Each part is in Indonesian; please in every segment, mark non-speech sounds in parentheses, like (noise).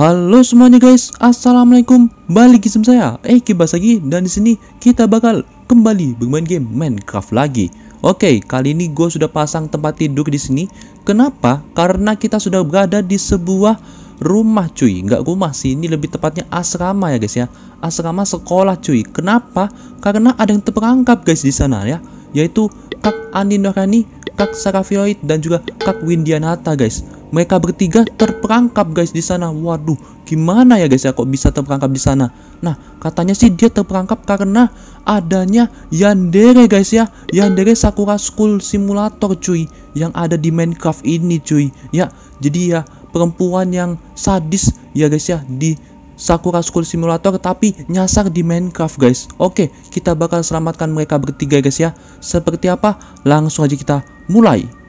Halo semuanya guys, assalamualaikum. Balik sama saya, Eki Basagi dan di sini kita bakal kembali bermain game Minecraft lagi. Oke, kali ini gue sudah pasang tempat tidur di sini. Kenapa? Karena kita sudah berada di sebuah rumah cuy, nggak rumah sih, ini lebih tepatnya asrama ya guys ya, asrama sekolah cuy. Kenapa? Karena ada yang terperangkap guys di sana ya, yaitu Kak Andi Nurani, Kak Sarafioid, dan juga Kak Windianata guys mereka bertiga terperangkap guys di sana. Waduh, gimana ya guys ya kok bisa terperangkap di sana? Nah, katanya sih dia terperangkap karena adanya Yandere guys ya. Yandere Sakura School Simulator cuy yang ada di Minecraft ini cuy. Ya, jadi ya perempuan yang sadis ya guys ya di Sakura School Simulator tapi nyasar di Minecraft guys. Oke, kita bakal selamatkan mereka bertiga guys ya. Seperti apa? Langsung aja kita mulai.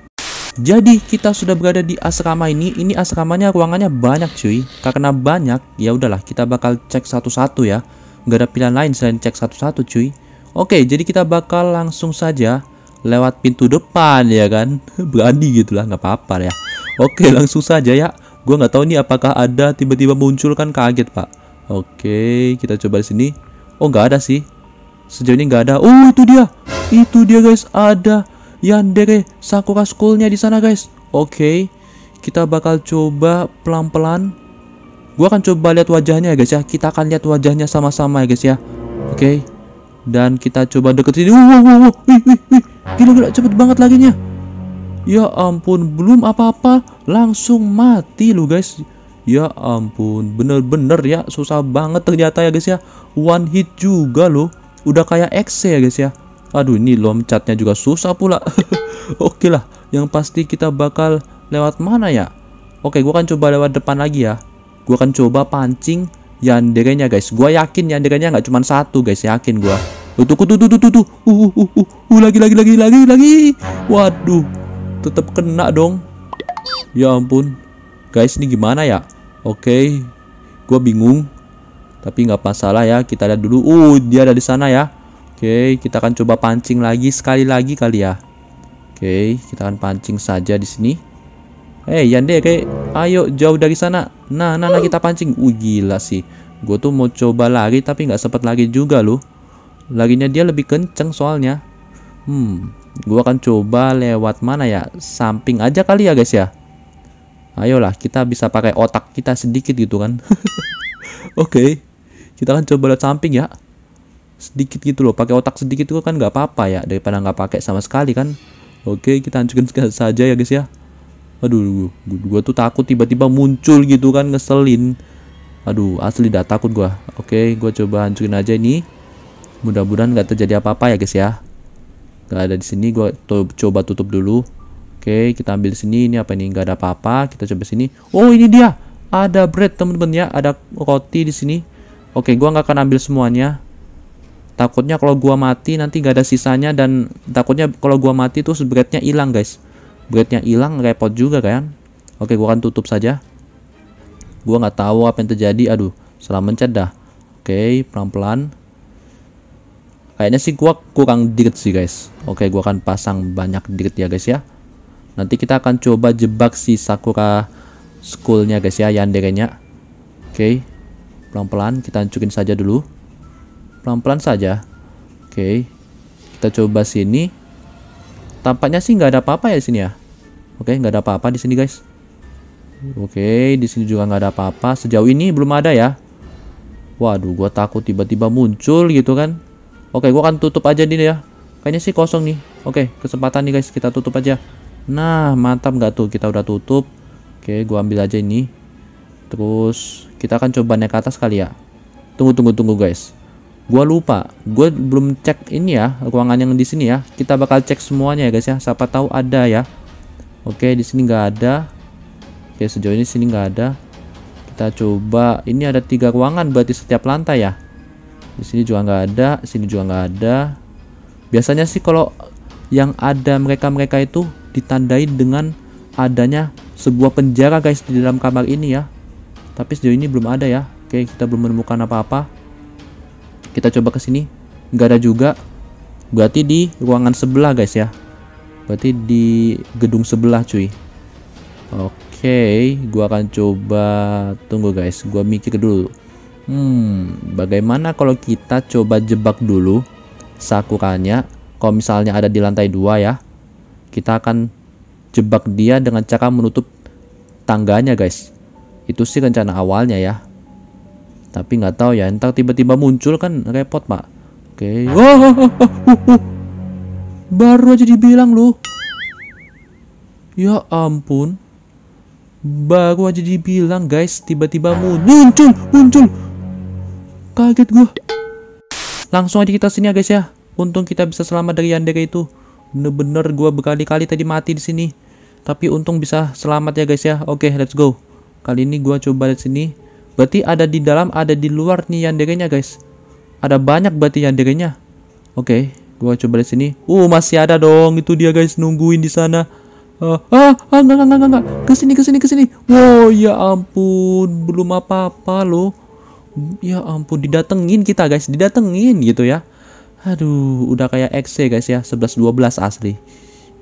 Jadi kita sudah berada di asrama ini. Ini asramanya ruangannya banyak cuy. Karena banyak, ya udahlah kita bakal cek satu-satu ya. Gak ada pilihan lain selain cek satu-satu cuy. Oke, jadi kita bakal langsung saja lewat pintu depan ya kan. (laughs) Berani gitulah, nggak apa-apa ya. Oke, langsung saja ya. Gue nggak tahu nih apakah ada tiba-tiba muncul kan kaget pak. Oke, kita coba di sini. Oh nggak ada sih. Sejauh ini nggak ada. Oh itu dia, itu dia guys ada Yandere Sakura Schoolnya di sana guys. Oke, okay, kita bakal coba pelan-pelan. Gua akan coba lihat wajahnya ya guys ya. Kita akan lihat wajahnya sama-sama ya guys ya. Oke. Okay. Dan kita coba deketin. Wow, wow, wow. Wih, wih, wih. Gila, gila. Cepet banget laginya. Ya ampun, belum apa-apa. Langsung mati lu guys. Ya ampun, bener-bener ya. Susah banget ternyata ya guys ya. One hit juga loh. Udah kayak X ya guys ya. Aduh ini loncatnya juga susah pula. (laughs) Oke okay lah, yang pasti kita bakal lewat mana ya? Oke, okay, gua akan coba lewat depan lagi ya. Gue akan coba pancing yanderenya guys. Gue yakin yanderenya nggak cuma satu guys, yakin gue. Tuh tuh tuh tuh tuh tuh. Uh, uh, uh, uh, uh lagi lagi lagi lagi lagi. Waduh, tetap kena dong. Ya ampun. Guys, ini gimana ya? Oke, okay. gua bingung. Tapi nggak masalah ya, kita lihat dulu. Uh, dia ada di sana ya. Oke, kita akan coba pancing lagi sekali lagi kali ya. Oke, kita akan pancing saja di sini. Eh, hey, Yande, kayak eh, ayo jauh dari sana. Nah, nah, nah kita pancing. Uh, gila sih. Gue tuh mau coba lari tapi nggak sempat lagi juga loh. Laginya dia lebih kenceng soalnya. Hmm, gue akan coba lewat mana ya? Samping aja kali ya guys ya. Ayolah, kita bisa pakai otak kita sedikit gitu kan. (laughs) Oke, okay. kita akan coba lewat samping ya sedikit gitu loh pakai otak sedikit itu kan nggak apa-apa ya daripada nggak pakai sama sekali kan oke kita hancurkan saja ya guys ya aduh gue tuh takut tiba-tiba muncul gitu kan ngeselin aduh asli dah takut gue oke gue coba hancurin aja ini mudah-mudahan nggak terjadi apa-apa ya guys ya nggak ada di sini gue coba tutup dulu oke kita ambil sini ini apa ini nggak ada apa-apa kita coba sini oh ini dia ada bread temen-temen ya ada roti di sini oke gue nggak akan ambil semuanya takutnya kalau gua mati nanti gak ada sisanya dan takutnya kalau gua mati tuh breadnya hilang guys breadnya hilang repot juga kan oke gua akan tutup saja gua nggak tahu apa yang terjadi aduh salah mencet dah oke pelan-pelan kayaknya sih gua kurang dirt sih guys oke gua akan pasang banyak dirt ya guys ya nanti kita akan coba jebak si Sakura schoolnya guys ya nya oke pelan-pelan kita hancurin saja dulu pelan-pelan saja oke kita coba sini tampaknya sih nggak ada apa-apa ya di sini ya oke nggak ada apa-apa di sini guys oke di sini juga nggak ada apa-apa sejauh ini belum ada ya waduh gua takut tiba-tiba muncul gitu kan oke okay, gua akan tutup aja ini ya kayaknya sih kosong nih oke kesempatan nih guys kita tutup aja nah mantap nggak tuh kita udah tutup oke okay, gua ambil aja ini terus kita akan coba naik ke atas kali ya tunggu tunggu tunggu guys Gua lupa, gue belum cek ini ya ruangan yang di sini ya. Kita bakal cek semuanya ya guys ya. Siapa tahu ada ya. Oke, di sini nggak ada. Oke, sejauh ini sini nggak ada. Kita coba. Ini ada tiga ruangan berarti setiap lantai ya. Di sini juga nggak ada, sini juga nggak ada. Biasanya sih kalau yang ada mereka-mereka itu ditandai dengan adanya sebuah penjara guys di dalam kamar ini ya. Tapi sejauh ini belum ada ya. Oke, kita belum menemukan apa-apa. Kita coba ke sini. Nggak ada juga. Berarti di ruangan sebelah guys ya. Berarti di gedung sebelah cuy. Oke, gua akan coba tunggu guys. Gua mikir dulu. Hmm, bagaimana kalau kita coba jebak dulu sakuranya? Kalau misalnya ada di lantai dua ya, kita akan jebak dia dengan cara menutup tangganya guys. Itu sih rencana awalnya ya tapi nggak tahu ya entar tiba-tiba muncul kan repot pak oke okay. oh, oh, oh, oh, oh. baru aja dibilang loh. ya ampun baru aja dibilang guys tiba-tiba muncul muncul kaget gua langsung aja kita sini ya guys ya untung kita bisa selamat dari Yandere itu bener-bener gua berkali-kali tadi mati di sini tapi untung bisa selamat ya guys ya oke okay, let's go kali ini gua coba di sini Berarti ada di dalam, ada di luar nih yang dengannya guys. Ada banyak berarti yang dengannya. Oke, okay, gua coba di sini. Uh, masih ada dong. Itu dia guys nungguin di sana. Uh, ah, ah, enggak, enggak, enggak, enggak. Kesini, kesini, kesini. Wow, ya ampun. Belum apa-apa loh. Ya ampun, didatengin kita guys. Didatengin gitu ya. Aduh, udah kayak XC guys ya. 11-12 asli.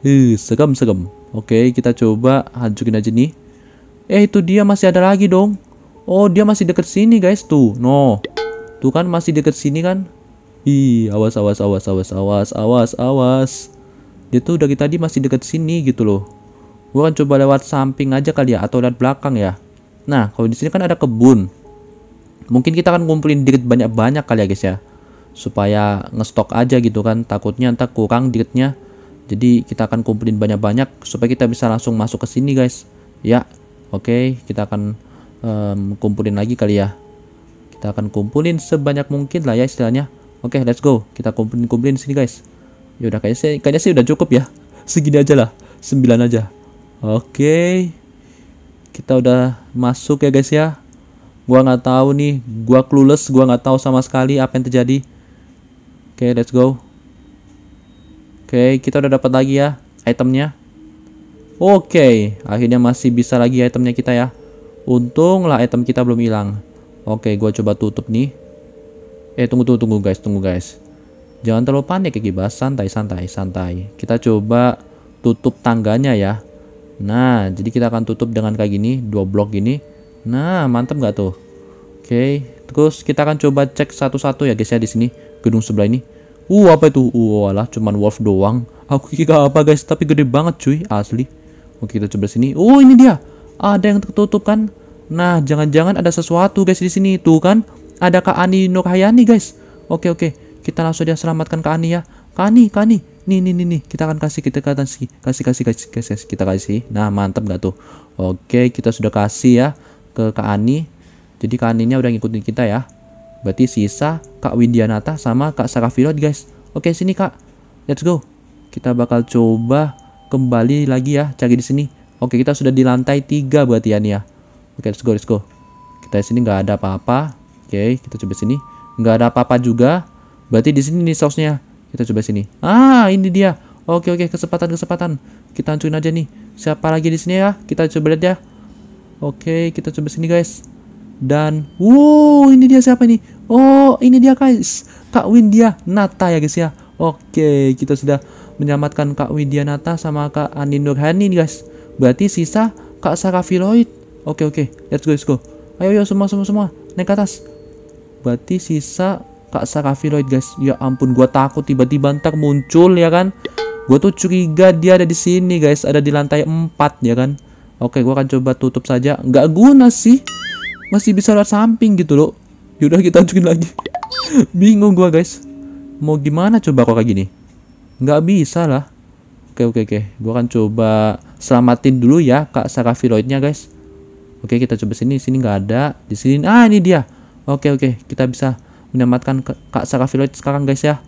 Uh, segem, segem. Oke, okay, kita coba hancurin aja nih. Eh, itu dia masih ada lagi dong. Oh, dia masih deket sini, guys. Tuh, no. Tuh kan masih deket sini kan? Ih, awas, awas, awas, awas, awas, awas, awas. Dia tuh dari tadi masih deket sini gitu loh. Gue akan coba lewat samping aja kali ya, atau lewat belakang ya. Nah, kalau di sini kan ada kebun. Mungkin kita akan ngumpulin dirt banyak-banyak kali ya, guys ya. Supaya ngestok aja gitu kan, takutnya entah kurang dirtnya. Jadi kita akan kumpulin banyak-banyak supaya kita bisa langsung masuk ke sini, guys. Ya, oke, okay, kita akan um, kumpulin lagi kali ya kita akan kumpulin sebanyak mungkin lah ya istilahnya oke okay, let's go kita kumpulin kumpulin sini guys ya udah kayaknya sih kayaknya sih udah cukup ya segini aja lah sembilan aja oke okay. kita udah masuk ya guys ya gua nggak tahu nih gua clueless gua nggak tahu sama sekali apa yang terjadi oke okay, let's go oke okay, kita udah dapat lagi ya itemnya oke okay, akhirnya masih bisa lagi itemnya kita ya Untunglah item kita belum hilang. Oke, gua coba tutup nih. Eh, tunggu tunggu tunggu guys, tunggu guys. Jangan terlalu panik ya Gibas, santai santai santai. Kita coba tutup tangganya ya. Nah, jadi kita akan tutup dengan kayak gini, dua blok gini. Nah, mantap nggak tuh? Oke, terus kita akan coba cek satu-satu ya guys ya di sini gedung sebelah ini. Uh, apa itu? Uh, lah, cuman wolf doang. Aku kira apa guys, tapi gede banget cuy, asli. Oke, kita coba sini. Oh, ini dia. Ada yang tertutup kan? Nah, jangan-jangan ada sesuatu guys di sini. Tuh kan, ada Kak Ani Nurhayani guys. Oke, oke. Kita langsung dia selamatkan Kak Ani ya. Kak Ani, Kak Ani. Nih, nih, nih, nih. Kita akan kasih, kita akan kasih. Kasih, kasih, kasih, kasih, kasih. Kita kasih. Nah, mantap gak tuh? Oke, kita sudah kasih ya ke Kak Ani. Jadi Kak Aninya udah ngikutin kita ya. Berarti sisa Kak Widianata sama Kak Sarafilot guys. Oke, sini Kak. Let's go. Kita bakal coba kembali lagi ya, cari di sini Oke, kita sudah di lantai 3 buat ya ya. Oke, let's go, let's go. Kita di sini nggak ada apa-apa. Oke, kita coba sini. Nggak ada apa-apa juga. Berarti di sini nih sausnya. Kita coba sini. Ah, ini dia. Oke, oke, kesempatan, kesempatan. Kita hancurin aja nih. Siapa lagi di sini ya? Kita coba lihat ya. Oke, kita coba sini guys. Dan, wow, ini dia siapa ini? Oh, ini dia guys. Kak Windia Nata ya guys ya. Oke, kita sudah menyelamatkan Kak Widya Nata sama Kak Andi Hani, nih guys. Berarti sisa Kak Sarah Filoid. Oke, oke. Let's go, let's go. Ayo, ayo semua, semua, semua. Naik ke atas. Berarti sisa Kak Sarah guys. Ya ampun, gua takut tiba-tiba ntar muncul, ya kan? gua tuh curiga dia ada di sini, guys. Ada di lantai 4, ya kan? Oke, gua akan coba tutup saja. Nggak guna sih. Masih bisa lewat samping gitu loh. Yaudah, kita lanjutin lagi. (laughs) Bingung gua, guys. Mau gimana coba kok kayak gini? Nggak bisa lah. Oke oke oke. Gua akan coba selamatin dulu ya Kak Sarafiloidnya guys. Oke kita coba sini. Sini nggak ada. Di sini. Ah ini dia. Oke oke. Kita bisa menyelamatkan Kak Sarafiloid sekarang guys ya.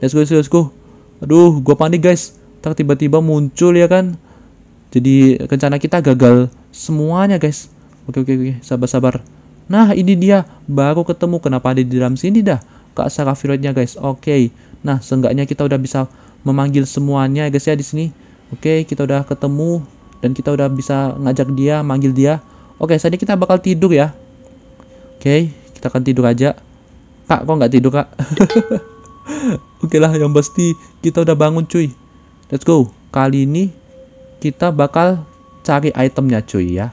Let's go let's go. Aduh gua panik guys. tak tiba-tiba muncul ya kan. Jadi rencana kita gagal semuanya guys. Oke oke oke. Sabar sabar. Nah ini dia. Baru ketemu. Kenapa ada di dalam sini dah? Kak Sarafiloidnya guys. Oke. Nah seenggaknya kita udah bisa memanggil semuanya ya guys ya di sini. Oke, kita udah ketemu dan kita udah bisa ngajak dia, manggil dia. Oke, saatnya kita bakal tidur ya. Oke, kita akan tidur aja. Kak, kok nggak tidur kak? (laughs) Oke lah, yang pasti kita udah bangun cuy. Let's go. Kali ini kita bakal cari itemnya cuy ya.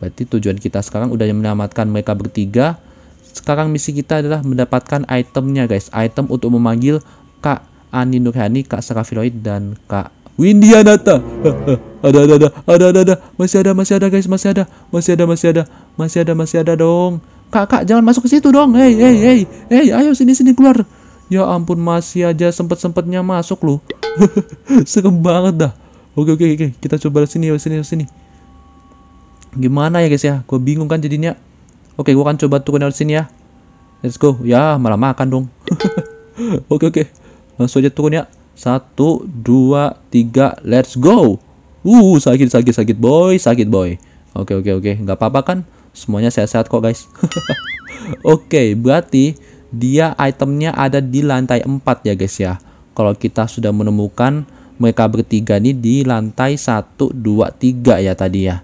Berarti tujuan kita sekarang udah menyelamatkan mereka bertiga. Sekarang misi kita adalah mendapatkan itemnya guys. Item untuk memanggil Kak Ani Nurhani, Kak Serafiloid, dan Kak Windianata. (laughs) ada, ada, ada, ada, ada, ada, masih ada, masih ada guys, masih ada, masih ada, masih ada, masih ada, masih ada dong. Kak, kak, jangan masuk ke situ dong. Hei, hei, hei, hei, ayo sini, sini keluar. Ya ampun, masih aja sempet sempetnya masuk loh. (laughs) Serem banget dah. Oke, oke, oke, kita coba sini, sini, sini. Gimana ya guys ya? Gue bingung kan jadinya. Oke, gue akan coba turun dari sini ya. Let's go. Ya, malah makan dong. (laughs) oke, oke. Langsung aja turun ya. Satu, dua, tiga, let's go. Uh, sakit, sakit, sakit boy, sakit boy. Oke, oke, oke. Enggak apa-apa kan? Semuanya sehat-sehat kok guys. (laughs) oke, berarti dia itemnya ada di lantai 4 ya guys ya. Kalau kita sudah menemukan mereka bertiga nih di lantai 1, 2, 3 ya tadi ya.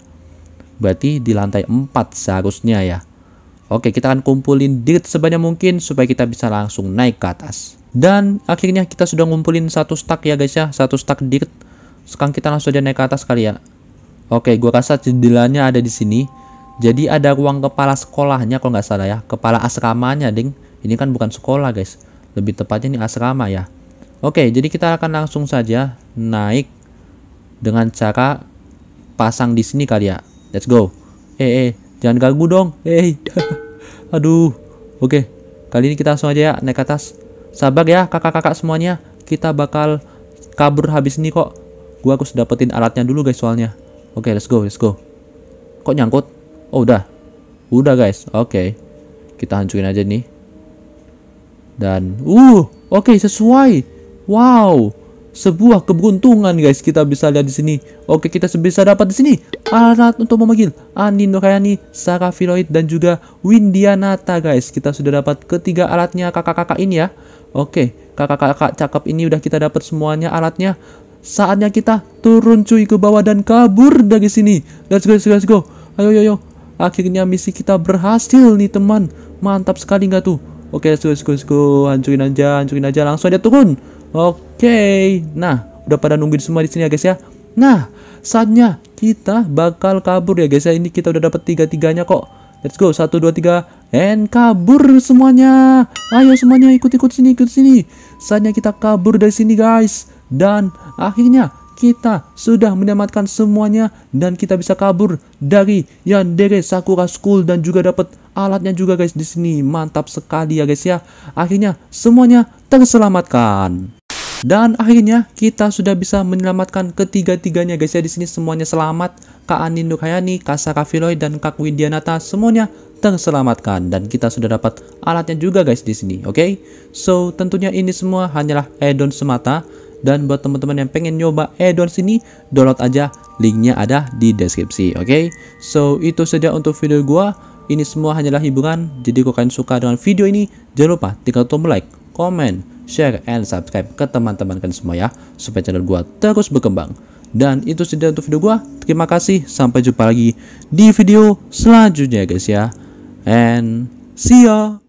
Berarti di lantai 4 seharusnya ya. Oke, kita akan kumpulin dirt sebanyak mungkin supaya kita bisa langsung naik ke atas. Dan akhirnya kita sudah ngumpulin satu stack ya guys ya, satu stack dirt. Sekarang kita langsung aja naik ke atas kali ya. Oke, gua rasa jendelanya ada di sini. Jadi ada ruang kepala sekolahnya kalau nggak salah ya, kepala asramanya, ding. Ini kan bukan sekolah guys, lebih tepatnya ini asrama ya. Oke, jadi kita akan langsung saja naik dengan cara pasang di sini kali ya. Let's go. Eh, eh, jangan ganggu dong. Eh, (laughs) aduh. Oke, kali ini kita langsung aja ya naik ke atas. Sabar ya kakak-kakak semuanya, kita bakal kabur habis ini kok. Gua harus dapetin alatnya dulu guys soalnya. Oke, okay, let's go, let's go. Kok nyangkut? Oh, udah. Udah guys, oke. Okay. Kita hancurin aja nih. Dan, uh, oke okay, sesuai. Wow sebuah keberuntungan guys kita bisa lihat di sini. Oke, kita bisa dapat di sini alat untuk memanggil Andi Nurayani, Sarah Filoid dan juga Windianata guys. Kita sudah dapat ketiga alatnya kakak-kakak ini ya. Oke, kakak-kakak cakep ini udah kita dapat semuanya alatnya. Saatnya kita turun cuy ke bawah dan kabur dari sini. Let's go, let's go, let's go. Ayo, ayo, ayo. Akhirnya misi kita berhasil nih teman. Mantap sekali nggak tuh? Oke, let's go, let's go, let's go. Hancurin aja, hancurin aja. Langsung aja turun. Oke, nah udah pada nungguin semua di sini ya guys ya. Nah, saatnya kita bakal kabur ya guys ya. Ini kita udah dapat tiga-tiganya kok. Let's go, satu, dua, tiga, and kabur semuanya. Ayo semuanya ikut-ikut sini, ikut sini. Saatnya kita kabur dari sini guys. Dan akhirnya kita sudah menyelamatkan semuanya dan kita bisa kabur dari Yandere Sakura School dan juga dapat alatnya juga guys di sini. Mantap sekali ya guys ya. Akhirnya semuanya terselamatkan. Dan akhirnya kita sudah bisa menyelamatkan ketiga-tiganya guys ya di sini semuanya selamat. Kak Anin Nukhayani, Kak Saka Filoy, dan Kak Widianata semuanya terselamatkan dan kita sudah dapat alatnya juga guys di sini. Oke. Okay? So, tentunya ini semua hanyalah Edon semata dan buat teman-teman yang pengen nyoba Edon sini, download aja linknya ada di deskripsi. Oke. Okay? So, itu saja untuk video gua. Ini semua hanyalah hiburan. Jadi kalau kalian suka dengan video ini, jangan lupa tinggal tombol like, comment share, and subscribe ke teman-teman kalian semua ya, supaya channel gue terus berkembang. Dan itu saja untuk video gue. Terima kasih, sampai jumpa lagi di video selanjutnya guys ya. And see ya!